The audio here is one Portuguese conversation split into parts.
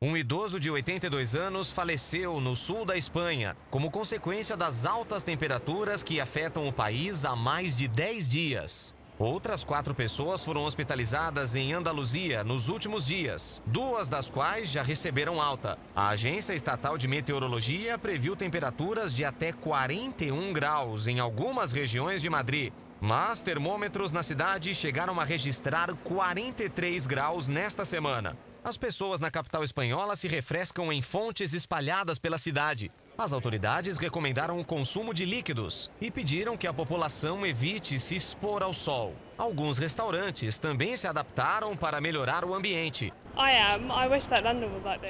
Um idoso de 82 anos faleceu no sul da Espanha, como consequência das altas temperaturas que afetam o país há mais de 10 dias. Outras quatro pessoas foram hospitalizadas em Andaluzia nos últimos dias, duas das quais já receberam alta. A Agência Estatal de Meteorologia previu temperaturas de até 41 graus em algumas regiões de Madrid. Mas termômetros na cidade chegaram a registrar 43 graus nesta semana. As pessoas na capital espanhola se refrescam em fontes espalhadas pela cidade. As autoridades recomendaram o consumo de líquidos e pediram que a população evite se expor ao sol. Alguns restaurantes também se adaptaram para melhorar o ambiente.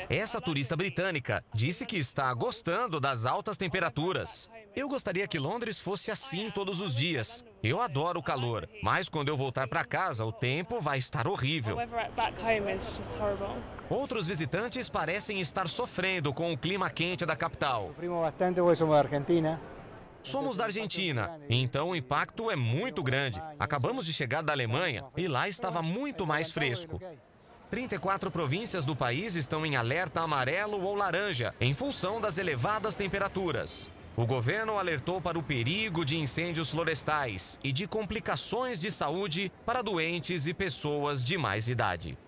Essa turista britânica disse que está gostando das altas temperaturas. Eu gostaria que Londres fosse assim todos os dias. Eu adoro o calor, mas quando eu voltar para casa, o tempo vai estar horrível. Outros visitantes parecem estar sofrendo com o clima quente da capital. É bastante, somos da Argentina. Somos da Argentina, então o impacto é muito grande. Acabamos de chegar da Alemanha e lá estava muito mais fresco. 34 províncias do país estão em alerta amarelo ou laranja, em função das elevadas temperaturas. O governo alertou para o perigo de incêndios florestais e de complicações de saúde para doentes e pessoas de mais idade.